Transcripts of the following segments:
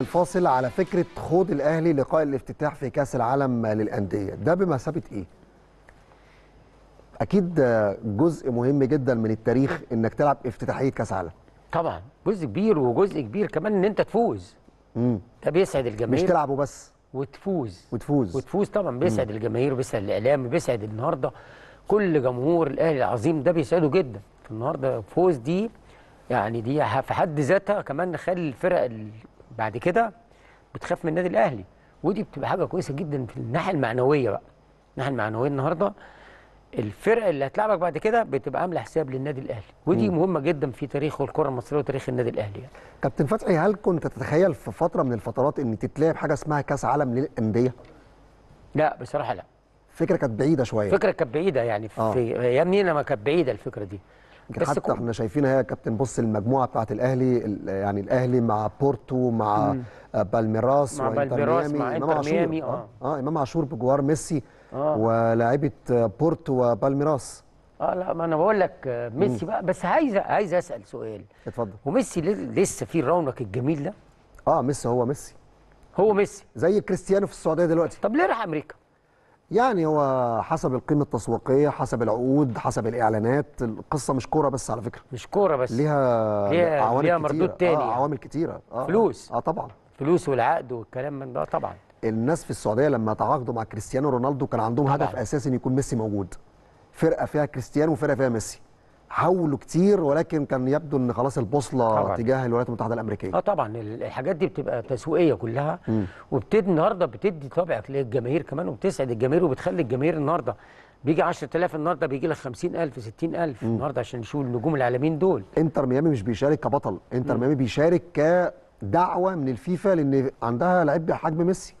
الفاصل على فكرة خوض الأهلي لقاء الافتتاح في كأس العالم للأندية ده بمثابة إيه؟ أكيد جزء مهم جدا من التاريخ إنك تلعب افتتاحية كأس عالم طبعا جزء كبير وجزء كبير كمان إن أنت تفوز مم. ده بيسعد الجماهير مش تلعبه بس وتفوز وتفوز وتفوز طبعا بيسعد مم. الجماهير وبيسعد الإعلام وبيسعد النهاردة كل جمهور الأهلي العظيم ده بيسعده جدا النهاردة فوز دي يعني دي في حد ذاتها كمان خلي الفرق بعد كده بتخاف من النادي الاهلي ودي بتبقى حاجه كويسه جدا في الناحيه المعنويه بقى الناحيه المعنويه النهارده الفرق اللي هتلعبك بعد كده بتبقى عامله حساب للنادي الاهلي ودي م. مهمه جدا في تاريخ الكره المصريه وتاريخ النادي الاهلي يعني. كابتن فتحي هل كنت تتخيل في فتره من الفترات ان تتلعب حاجه اسمها كاس عالم للانديه لا بصراحه لا الفكره كانت بعيده شويه الفكره كانت بعيده يعني آه. في آه. ايامنا ما كانت بعيده الفكره دي حتى احنا شايفينها يا كابتن بص المجموعه بتاعه الاهلي يعني الاهلي مع بورتو مع آه، بالميراس مع بالميراس مع انتر ميامي آه،, اه اه امام عاشور بجوار ميسي آه. ولاعيبه آه، بورتو وبالميراس اه لا ما انا بقول لك ميسي بقى بس عايز عايز اسال سؤال اتفضل وميسي لسه في رونق الجميل ده اه ميسي هو ميسي هو ميسي زي كريستيانو في السعوديه دلوقتي طب ليه راح امريكا يعني هو حسب القيمه التسويقيه حسب العقود حسب الاعلانات القصه مش كوره بس على فكره مش كوره بس ليها ليها, عوامل ليها مردود آه، تاني آه عوامل كتيره آه،, آه فلوس اه طبعا فلوس والعقد والكلام من ده طبعا الناس في السعوديه لما تعاقدوا مع كريستيانو رونالدو كان عندهم طبعًا. هدف اساسي ان يكون ميسي موجود فرقه فيها كريستيانو وفرقه فيها ميسي حاولوا كتير ولكن كان يبدو ان خلاص البوصله طبعًا. تجاه الولايات المتحده الامريكيه اه طبعا الحاجات دي بتبقى تسويقيه كلها وبتدي النهارده بتدي طابع للجماهير كمان وبتسعد الجماهير وبتخلي الجماهير النهارده بيجي 10000 النهارده بيجي لك 50000 60000 النهارده عشان نشوف النجوم العالميين دول انتر ميامي مش بيشارك كبطل انتر ميامي بيشارك كدعوه من الفيفا لان عندها لعيب بحجم ميسي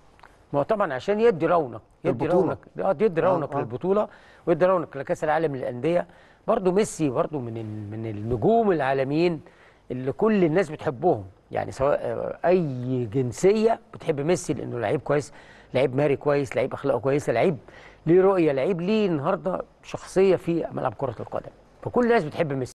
ما هو طبعا عشان يدي رونق يدي رونق آه، يدي آه، رونق آه. للبطوله ويدي رونق لكاس العالم للانديه برضو ميسي برضو من من النجوم العالميين اللي كل الناس بتحبهم يعني سواء آه، اي جنسيه بتحب ميسي لانه لعيب كويس لعيب ماري كويس لعيب اخلاقه كويسه لعيب ليه رؤيه لعيب ليه النهارده شخصيه في ملعب كره القدم فكل الناس بتحب ميسي